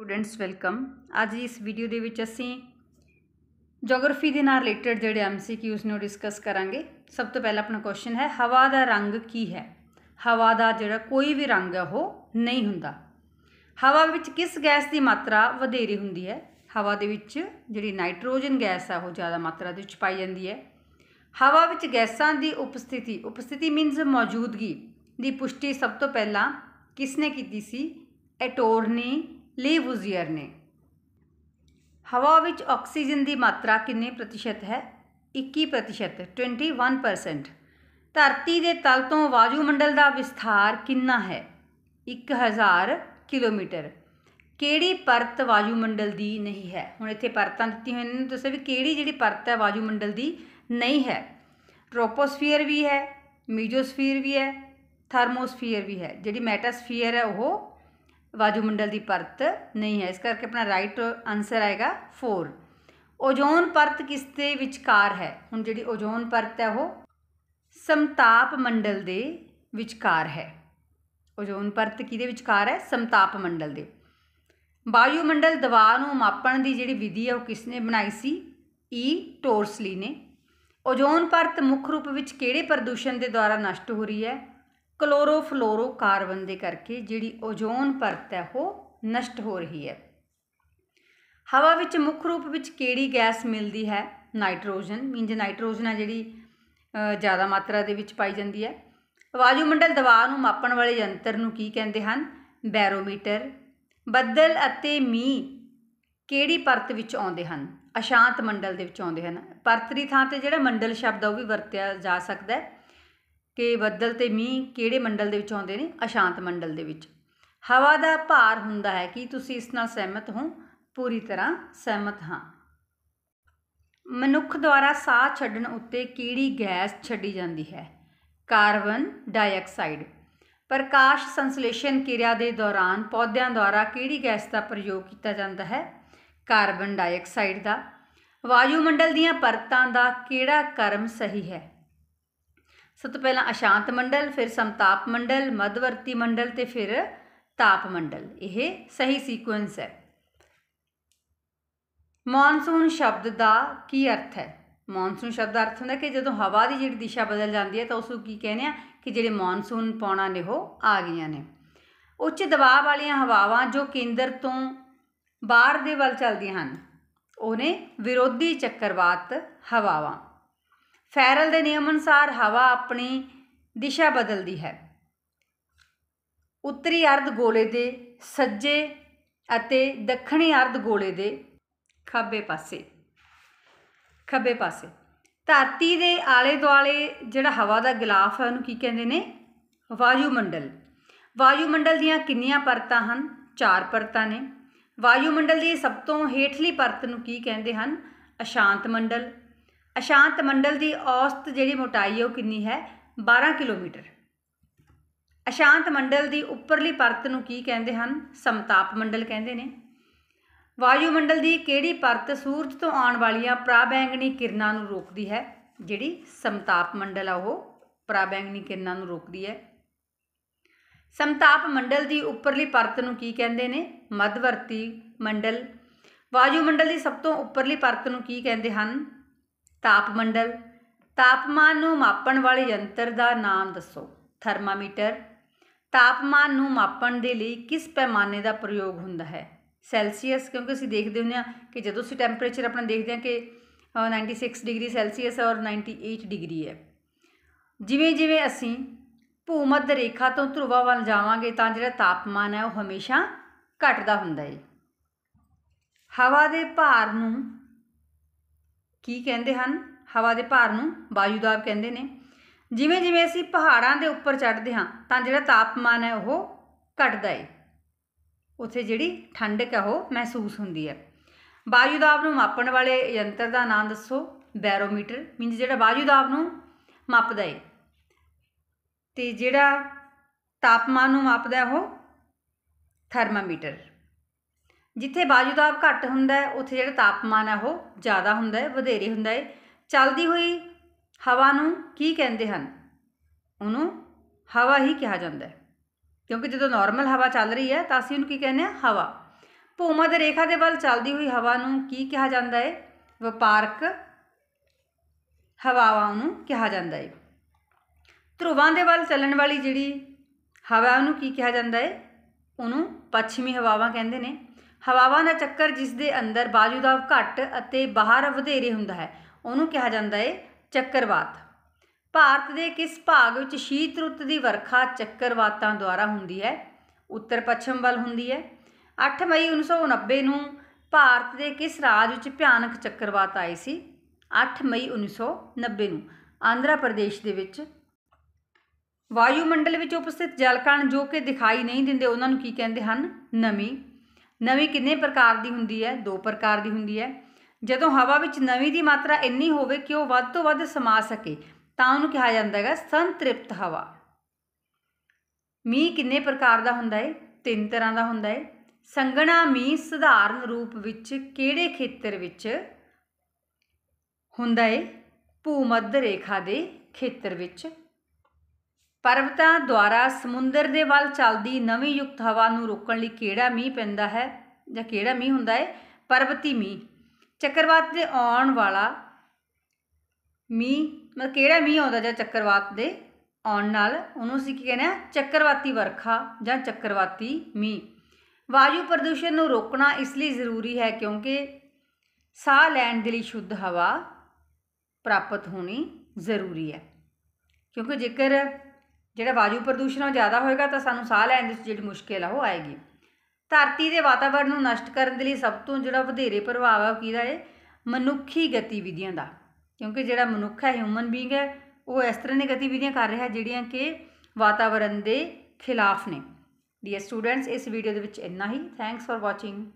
Students welcome ਅੱਜ ਇਸ video ਦੇ ਵਿੱਚ ਅਸੀਂ ਜੀਓਗ੍ਰਾਫੀ ਦੇ ਨਾਲ ਰਿਲੇਟਡ ਜਿਹੜੇ ਐਮਸੀਕਿਊਜ਼ ਨੂੰ ਡਿਸਕਸ ਕਰਾਂਗੇ ਸਭ ਤੋਂ ਪਹਿਲਾਂ ਆਪਣਾ ਕੁਐਸਚਨ ਹੈ ਹਵਾ ਦਾ ਰੰਗ ਕੀ ਹੈ ਹਵਾ ਦਾ ਜਿਹੜਾ ਕੋਈ ਵੀ ਰੰਗ ਹੈ ਉਹ ਨਹੀਂ ਹੁੰਦਾ ਹਵਾ ਵਿੱਚ ਕਿਸ ਗੈਸ ਦੀ ਮਾਤਰਾ ਵਧੇਰੇ ਹੁੰਦੀ ਹੈ ਹਵਾ ਦੇ ਵਿੱਚ ਜਿਹੜੀ ਨਾਈਟ੍ਰੋਜਨ ਗੈਸ ਆ ਉਹ ਜ਼ਿਆਦਾ ਮਾਤਰਾ ਦੇ ਵਿੱਚ ਪਾਈ ਜਾਂਦੀ ਹੈ ਹਵਾ ਵਿੱਚ ਗੈਸਾਂ ਦੀ ਉਪਸਥਿਤੀ ਉਪਸਥਿਤੀ ਮੀਨਸ ਮੌਜੂਦਗੀ ਦੀ ਪੁਸ਼ਟੀ ਸਭ ਤੋਂ ਪਹਿਲਾਂ ਕਿਸ ਨੇ ਕੀਤੀ ਸੀ ਐਟੋਰਨੀ ਲੇ ਨੇ ਹਵਾ ਵਿੱਚ ਆਕਸੀਜਨ ਦੀ ਮਾਤਰਾ ਕਿੰਨੇ ਪ੍ਰਤੀਸ਼ਤ ਹੈ 21 ਪ੍ਰਤੀਸ਼ਤ 21% ਧਰਤੀ ਦੇ ਤਲ ਤੋਂ ਵਾਯੂਮੰਡਲ ਦਾ ਵਿਸਥਾਰ ਕਿੰਨਾ ਹੈ 1000 ਕਿਲੋਮੀਟਰ ਕਿਹੜੀ ਪਰਤ ਵਾਯੂਮੰਡਲ ਦੀ ਨਹੀਂ ਹੈ ਹੁਣ ਇੱਥੇ ਪਰਤਾਂ ਦਿੱਤੀ ਹੋਈਆਂ ਨੇ ਤੁਸੀਂ ਵੀ ਕਿਹੜੀ ਜਿਹੜੀ ਪਰਤ ਹੈ ਵਾਯੂਮੰਡਲ ਦੀ ਨਹੀਂ ਹੈ ਟ੍ਰੋਪੋਸਫੀਅਰ ਵੀ ਹੈ ਮੀਜੋਸਫੀਅਰ ਵੀ ਹੈ ਥਰਮੋਸਫੀਅਰ ਵੀ ਹੈ ਜਿਹੜੀ ਮੈਟਾਸਫੀਅਰ ਹੈ ਉਹ ਮੰਡਲ ਦੀ ਪਰਤ ਨਹੀਂ ਹੈ ਇਸ ਕਰਕੇ ਆਪਣਾ ਰਾਈਟ ਆਨਸਰ ਆਏਗਾ 4 ਓਜ਼ੋਨ ਪਰਤ ਕਿਸ ਤੇ ਵਿਚਕਾਰ ਹੈ ਹੁਣ ਜਿਹੜੀ ਓਜ਼ੋਨ ਪਰਤ ਹੈ ਉਹ ਸਮਤਾਪ ਮੰਡਲ ਦੇ ਵਿਚਕਾਰ ਹੈ ਓਜ਼ੋਨ ਪਰਤ ਕਿਹਦੇ ਵਿਚਕਾਰ ਹੈ ਸਮਤਾਪ ਮੰਡਲ ਦੇ ਵਾਯੂਮੰਡਲ ਦਬਾਅ ਨੂੰ ਮਾਪਣ ਦੀ ਜਿਹੜੀ ਵਿਧੀ ਹੈ ਉਹ ਕਿਸ ਨੇ ਬਣਾਈ ਸੀ ਈ e. ਟੋਰਸਲੀ ਨੇ ਓਜ਼ੋਨ ਪਰਤ ਮੁੱਖ ਰੂਪ ਵਿੱਚ ਕਿਹੜੇ ਪ੍ਰਦੂਸ਼ਣ ਦੇ ਦੁਆਰਾ ਨਸ਼ਟ ਹੋ ਰਹੀ ਹੈ ਕਲੋਰੋਫਲੋਰੋਕਾਰਬਨ ਦੇ ਕਰਕੇ ਜਿਹੜੀ ਓਜ਼ੋਨ ਪਰਤ ਹੈ ਉਹ ਨਸ਼ਟ ਹੋ ਰਹੀ ਹੈ ਹਵਾ ਵਿੱਚ ਮੁੱਖ ਰੂਪ ਵਿੱਚ ਕਿਹੜੀ ਗੈਸ ਮਿਲਦੀ ਹੈ ਨਾਈਟ੍ਰੋਜਨ ਮੀਨਜ਼ ਨਾਈਟ੍ਰੋਜਨ ਹੈ ਜਿਹੜੀ ਜ਼ਿਆਦਾ ਮਾਤਰਾ ਦੇ ਵਿੱਚ ਪਾਈ ਜਾਂਦੀ ਹੈ ਵਾਯੂਮੰਡਲ ਦਬਾਅ ਨੂੰ ਮਾਪਣ ਵਾਲੇ ਯੰਤਰ ਨੂੰ ਕੀ ਕਹਿੰਦੇ ਹਨ ਬੈਰੋਮੀਟਰ ਬੱਦਲ ਅਤੇ ਮੀਂਹ ਕਿਹੜੀ ਪਰਤ ਵਿੱਚ ਆਉਂਦੇ ਹਨ ਅਸ਼ਾਂਤ ਮੰਡਲ ਦੇ ਵਿੱਚ ਆਉਂਦੇ ਹਨ ਪਰਤਰੀ ਥਾਂ ਤੇ ਜਿਹੜਾ ਮੰਡਲ ਸ਼ਬਦ ਆ ਉਹ ਵੀ ਵਰਤਿਆ ਜਾ ਸਕਦਾ ਹੈ ਕਿ ਬੱਦਲ ਤੇ ਮੀਂਹ ਕਿਹੜੇ ਮੰਡਲ ਦੇ ਵਿੱਚ ਆਉਂਦੇ ਨੇ ਅਸ਼ਾਂਤ ਮੰਡਲ ਦੇ ਵਿੱਚ ਹਵਾ ਦਾ ਭਾਰ ਹੁੰਦਾ ਹੈ ਕਿ ਤੁਸੀਂ ਇਸ ਨਾਲ ਸਹਿਮਤ ਹੋ ਪੂਰੀ ਤਰ੍ਹਾਂ ਸਹਿਮਤ ਹਾਂ ਮਨੁੱਖ ਦੁਆਰਾ ਸਾਹ ਛੱਡਣ ਉੱਤੇ ਕਿਹੜੀ ਗੈਸ ਛੱਡੀ ਜਾਂਦੀ ਹੈ ਕਾਰਬਨ ਡਾਈਆਕਸਾਈਡ ਪ੍ਰਕਾਸ਼ ਸੰਸਲੇਸ਼ਨ ਕਿਰਿਆ ਦੇ ਦੌਰਾਨ ਪੌਦਿਆਂ ਦੁਆਰਾ ਕਿਹੜੀ ਗੈਸ ਦਾ ਪ੍ਰਯੋਗ ਕੀਤਾ ਜਾਂਦਾ ਹੈ ਕਾਰਬਨ ਡਾਈਆਕਸਾਈਡ ਦਾ ਵਾਯੂਮੰਡਲ ਦੀਆਂ ਪਰਤਾਂ ਦਾ ਕਿਹੜਾ ਕਰਮ ਸਹੀ ਹੈ ਸਭ ਤੋਂ ਪਹਿਲਾਂ ਅਸ਼ਾਂਤ ਮੰਡਲ ਫਿਰ ਸੰਤਾਪ ਮੰਡਲ ਮਧਵਰਤੀ ਮੰਡਲ ਤੇ ਫਿਰ ਤਾਪ ਮੰਡਲ ਇਹ ਸਹੀ ਸੀਕੁਐਂਸ ਹੈ ਮੌਨਸੂਨ ਸ਼ਬਦ ਦਾ ਕੀ ਅਰਥ ਹੈ ਮੌਨਸੂਨ ਸ਼ਬਦ ਦਾ ਅਰਥ ਹੁੰਦਾ ਕਿ ਜਦੋਂ ਹਵਾ ਦੀ ਜਿਹੜੀ ਦਿਸ਼ਾ ਬਦਲ ਜਾਂਦੀ ਹੈ ਤਾਂ ਉਸ ਨੂੰ ਕੀ ਕਹਿੰਦੇ ਆ ਕਿ ਜਿਹੜੇ ਮੌਨਸੂਨ ਪੌਣਾ ਨੇ ਉਹ ਆ ਗਈਆਂ ਨੇ ਉੱਚ ਦਬਾਅ ਵਾਲੀਆਂ ਹਵਾਵਾਂ ਜੋ ਕੇਂਦਰ ਤੋਂ ਬਾਹਰ ਦੇ ਵੱਲ ਚੱਲਦੀਆਂ ਹਨ ਉਹਨੇ ਵਿਰੋਧੀ ਚੱਕਰਵਾਤ ਹਵਾਵਾਂ ਫੈਰਲ ਦੇ ਨਿਯਮ ਅਨੁਸਾਰ ਹਵਾ ਆਪਣੀ ਦਿਸ਼ਾ ਬਦਲਦੀ ਹੈ ਉੱਤਰੀ ਅਰਧ ਗੋਲੇ ਦੇ ਸੱਜੇ ਅਤੇ ਦੱਖਣੀ ਅਰਧ ਗੋਲੇ ਦੇ ਖੱਬੇ ਪਾਸੇ ਖੱਬੇ ਪਾਸੇ ਧਰਤੀ ਦੇ ਆਲੇ ਦੁਆਲੇ ਜਿਹੜਾ ਹਵਾ ਦਾ ਗਲਾਫ ਹੈ ਉਹਨੂੰ ਕੀ ਕਹਿੰਦੇ ਨੇ ਵਾਯੂ ਮੰਡਲ ਵਾਯੂ ਮੰਡਲ ਦੀਆਂ ਕਿੰਨੀਆਂ ਪਰਤਾਂ ਹਨ ਚਾਰ ਪਰਤਾਂ ਨੇ ਵਾਯੂ ਮੰਡਲ ਦੀ ਸਭ ਤੋਂ ਹੇਠਲੀ ਪਰਤ ਨੂੰ ਕੀ ਕਹਿੰਦੇ ਹਨ ਅਸ਼ਾਂਤ ਮੰਡਲ ਅਸ਼ਾਂਤ ਮੰਡਲ ਦੀ ਔਸਤ ਜਿਹੜੀ ਮੋਟਾਈ ਉਹ ਕਿੰਨੀ ਹੈ 12 ਕਿਲੋਮੀਟਰ ਅਸ਼ਾਂਤ ਮੰਡਲ ਦੀ ਉੱਪਰਲੀ ਪਰਤ ਨੂੰ ਕੀ ਕਹਿੰਦੇ ਹਨ ਸਮਤਾਪ ਮੰਡਲ ਕਹਿੰਦੇ ਨੇ ਵਾਯੂ ਮੰਡਲ ਦੀ ਕਿਹੜੀ ਪਰਤ ਸੂਰਜ ਤੋਂ ਆਉਣ ਵਾਲੀਆਂ ਪ੍ਰਾਬੈਂਗਣੀ ਕਿਰਨਾਂ ਨੂੰ ਰੋਕਦੀ ਹੈ ਜਿਹੜੀ ਸਮਤਾਪ ਮੰਡਲ ਆ ਉਹ ਪ੍ਰਾਬੈਂਗਣੀ ਕਿਰਨਾਂ ਨੂੰ ਰੋਕਦੀ ਹੈ ਸਮਤਾਪ ਮੰਡਲ ਦੀ ਉੱਪਰਲੀ ਪਰਤ ਨੂੰ ਕੀ ਕਹਿੰਦੇ ਨੇ ਮਧਵਰਤੀ ਮੰਡਲ ਵਾਯੂ ਮੰਡਲ ਦੀ ਸਭ ਤੋਂ ਉੱਪਰਲੀ ਪਰਤ ਨੂੰ ਕੀ ਕਹਿੰਦੇ ਹਨ ਤਾਪਮੰਡਲ ਤਾਪਮਾਨ ਨੂੰ ਮਾਪਣ ਵਾਲੇ ਯੰਤਰ ਦਾ ਨਾਮ ਦੱਸੋ ਥਰਮਾਮੀਟਰ ਤਾਪਮਾਨ ਨੂੰ ਮਾਪਣ ਦੇ ਲਈ ਕਿਸ ਪੈਮਾਨੇ ਦਾ ਪ੍ਰਯੋਗ ਹੁੰਦਾ ਹੈ ਸੈਲਸੀਅਸ ਕਿਉਂਕਿ ਅਸੀਂ ਦੇਖਦੇ ਹੁੰਦੇ ਆ ਕਿ ਜਦੋਂ ਅਸੀਂ ਟੈਂਪਰੇਚਰ ਆਪਣਾ ਦੇਖਦੇ ਆ ਕਿ 96 ਡਿਗਰੀ ਸੈਲਸੀਅਸ ਔਰ 98 ਡਿਗਰੀ ਹੈ ਜਿਵੇਂ ਜਿਵੇਂ ਅਸੀਂ ਭੂਮੱਧ ਰੇਖਾ ਤੋਂ ਧਰਵਾ ਵੱਲ ਜਾਵਾਂਗੇ ਤਾਂ ਜਿਹੜਾ ਤਾਪਮਾਨ ਹੈ ਉਹ ਹਮੇਸ਼ਾ ਘਟਦਾ ਹੁੰਦਾ ਹੈ ਹਵਾ ਦੇ ਭਾਰ ਨੂੰ ਕੀ ਕਹਿੰਦੇ ਹਨ ਹਵਾ ਦੇ ਭਾਰ ਨੂੰ ਦਾਬ ਕਹਿੰਦੇ ਨੇ ਜਿਵੇਂ ਜਿਵੇਂ ਅਸੀਂ ਪਹਾੜਾਂ ਦੇ ਉੱਪਰ ਚੜ੍ਹਦੇ ਹਾਂ ਤਾਂ ਜਿਹੜਾ ਤਾਪਮਾਨ ਹੈ ਉਹ ਘਟਦਾ ਹੈ ਉੱਥੇ ਜਿਹੜੀ ਠੰਡਕ ਹੈ ਉਹ ਮਹਿਸੂਸ ਹੁੰਦੀ ਹੈ ਦਾਬ ਨੂੰ ਮਾਪਣ ਵਾਲੇ ਯੰਤਰ ਦਾ ਨਾਮ ਦੱਸੋ ਬੈਰੋਮੀਟਰ ਮੀਨਸ ਜਿਹੜਾ ਦਾਬ ਨੂੰ ਮਾਪਦਾ ਹੈ ਤੇ ਜਿਹੜਾ ਤਾਪਮਾਨ ਨੂੰ ਮਾਪਦਾ ਉਹ ਥਰਮਾਮੀਟਰ ਜਿੱਥੇ ਦਾਬ ਘੱਟ ਹੁੰਦਾ ਹੈ ਉੱਥੇ ਜਿਹੜਾ ਤਾਪਮਾਨ ਹੈ ਉਹ ਜ਼ਿਆਦਾ ਹੁੰਦਾ ਹੈ ਵਧੇਰੇ ਹੁੰਦਾ ਹੈ ਚੱਲਦੀ ਹੋਈ ਹਵਾ ਨੂੰ ਕੀ ਕਹਿੰਦੇ ਹਨ ਉਹਨੂੰ ਹਵਾ ਹੀ ਕਿਹਾ ਜਾਂਦਾ ਹੈ ਕਿਉਂਕਿ ਜਦੋਂ ਨਾਰਮਲ ਹਵਾ ਚੱਲ ਰਹੀ ਹੈ ਤਾਂ ਅਸੀਂ ਉਹਨੂੰ ਕੀ ਕਹਿੰਦੇ ਆ ਹਵਾ ਭੂਮਾ ਦੇ ਰੇਖਾ ਦੇ ਵੱਲ ਚੱਲਦੀ ਹੋਈ ਹਵਾ ਨੂੰ ਕੀ ਕਿਹਾ ਜਾਂਦਾ ਹੈ ਵਪਾਰਕ ਹਵਾਵਾਂ ਨੂੰ ਕਿਹਾ ਜਾਂਦਾ ਹੈ ਧਰੁਵਾਂ ਦੇ ਵੱਲ ਚੱਲਣ ਵਾਲੀ ਜਿਹੜੀ ਹਵਾ ਉਹਨੂੰ ਕੀ ਕਿਹਾ ਜਾਂਦਾ ਹੈ ਉਹਨੂੰ ਪੱਛਮੀ ਹਵਾਵਾਂ ਕਹਿੰਦੇ ਨੇ ਹਵਾਵਾਂ ਦਾ ਚੱਕਰ ਜਿਸ ਦੇ ਅੰਦਰ ਬਾਜੂ ਦਾਬ ਘੱਟ ਅਤੇ ਬਾਹਰ ਵਧੇਰੇ ਹੁੰਦਾ ਹੈ ਉਹਨੂੰ ਕਿਹਾ ਜਾਂਦਾ ਹੈ ਚੱਕਰਵਾਤ ਭਾਰਤ ਦੇ ਕਿਸ ਭਾਗ ਵਿੱਚ ਸ਼ੀਤ ਰੁੱਤ ਦੀ ਵਰਖਾ ਚੱਕਰਵਾਤਾਂ ਦੁਆਰਾ ਹੁੰਦੀ ਹੈ ਉੱਤਰ ਪੱਛਮ ਵੱਲ ਹੁੰਦੀ ਹੈ 8 ਮਈ 1990 ਨੂੰ ਭਾਰਤ ਦੇ ਕਿਸ ਰਾਜ ਵਿੱਚ ਭਿਆਨਕ ਚੱਕਰਵਾਤ ਆਈ ਸੀ 8 ਮਈ 1990 ਨੂੰ ਆਂਧਰਾ ਪ੍ਰਦੇਸ਼ ਦੇ ਵਿੱਚ ਵਾਯੂਮੰਡਲ ਵਿੱਚ ਉਪਸਥਿਤ ਜਲ ਕਣ ਜੋ ਕਿ ਦਿਖਾਈ ਨਹੀਂ ਦਿੰਦੇ ਉਹਨਾਂ ਨੂੰ ਕੀ ਕਹਿੰਦੇ ਹਨ ਨਮੀ ਨਮੀ ਕਿੰਨੇ ਪ੍ਰਕਾਰ ਦੀ ਹੁੰਦੀ ਹੈ ਦੋ ਪ੍ਰਕਾਰ ਦੀ ਹੁੰਦੀ ਹੈ ਜਦੋਂ ਹਵਾ ਵਿੱਚ ਨਮੀ ਦੀ ਮਾਤਰਾ ਇੰਨੀ ਹੋਵੇ ਕਿ ਉਹ ਵੱਧ ਤੋਂ ਵੱਧ ਸਮਾ ਸਕੇ ਤਾਂ ਉਹਨੂੰ ਕਿਹਾ ਜਾਂਦਾ ਹੈਗਾ ਸੰਤ੍ਰਿਪਤ ਹਵਾ ਮੀਂਹ ਕਿੰਨੇ ਪ੍ਰਕਾਰ ਦਾ ਹੁੰਦਾ ਹੈ ਤਿੰਨ ਤਰ੍ਹਾਂ ਦਾ ਹੁੰਦਾ ਹੈ ਸੰਗਣਾ ਮੀਂਹ ਸਧਾਰਨ ਰੂਪ ਵਿੱਚ ਕਿਹੜੇ ਖੇਤਰ ਵਿੱਚ ਹੁੰਦਾ ਹੈ ਭੂਮੱਧ ਰੇਖਾ ਦੇ ਖੇਤਰ ਵਿੱਚ ਪਰਬਤਾਂ ਦੁਆਰਾ ਸਮੁੰਦਰ ਦੇ ਵੱਲ ਚੱਲਦੀ ਨਵੀਂ ਯੁਕਤ ਹਵਾ ਨੂੰ ਰੋਕਣ ਲਈ ਕਿਹੜਾ ਮੀਂਹ ਪੈਂਦਾ ਹੈ ਜਾਂ ਕਿਹੜਾ ਮੀਂਹ ਹੁੰਦਾ ਹੈ ਪਰਬਤੀ ਮੀਂਹ ਚੱਕਰਵਾਤ ਦੇ ਆਉਣ ਵਾਲਾ ਮੀਂਹ ਮਤਲਬ ਕਿਹੜਾ ਮੀਂਹ ਆਉਂਦਾ ਜਾਂ ਚੱਕਰਵਾਤ ਦੇ ਆਉਣ ਨਾਲ ਉਹਨੂੰ ਅਸੀਂ ਕੀ ਕਹਿੰਦੇ ਆ ਚੱਕਰਵਾਤੀ ਵਰਖਾ ਜਾਂ ਚੱਕਰਵਾਤੀ ਮੀਂਹ ਵਾਯੂ ਪ੍ਰਦੂਸ਼ਣ ਨੂੰ ਰੋਕਣਾ ਇਸ ਲਈ ਜ਼ਰੂਰੀ ਹੈ ਕਿਉਂਕਿ ਸਾਹ ਲੈਣ ਦੇ ਲਈ ਸ਼ੁੱਧ ਹਵਾ ਪ੍ਰਾਪਤ ਹੋਣੀ ਜ਼ਰੂਰੀ ਹੈ ਕਿਉਂਕਿ ਜੇਕਰ ਜਿਹੜਾ ਵਾਯੂ ਪ੍ਰਦੂਸ਼ਣ ਉਹ ਜ਼ਿਆਦਾ ਹੋਏਗਾ ਤਾਂ ਸਾਨੂੰ ਸਾਹ ਲੈਣ ਵਿੱਚ ਜਿਹੜੀ ਮੁਸ਼ਕਿਲ ਆ ਉਹ ਆਏਗੀ ਧਰਤੀ ਦੇ ਵਾਤਾਵਰਣ ਨੂੰ ਨਸ਼ਟ ਕਰਨ ਦੇ ਲਈ ਸਭ ਤੋਂ ਜਿਹੜਾ ਵਧੇਰੇ ਪ੍ਰਭਾਵ ਆ ਉਹ ਕਿਹਦਾ ਹੈ ਮਨੁੱਖੀ ਗਤੀਵਿਧੀਆਂ ਦਾ ਕਿਉਂਕਿ ਜਿਹੜਾ ਮਨੁੱਖ ਹੈ ਹਿਊਮਨ ਬੀਇੰਗ ਹੈ ਉਹ ਇਸ ਤਰ੍ਹਾਂ ਦੀਆਂ ਗਤੀਵਿਧੀਆਂ ਕਰ ਰਿਹਾ ਜਿਹੜੀਆਂ ਕਿ ਵਾਤਾਵਰਣ ਦੇ ਖਿਲਾਫ ਨੇ ਡੀਅਰ ਸਟੂਡੈਂਟਸ ਇਸ ਵੀਡੀਓ ਦੇ ਵਿੱਚ ਇੰਨਾ ਹੀ ਥੈਂਕਸ ਫਾਰ ਵਾਚਿੰਗ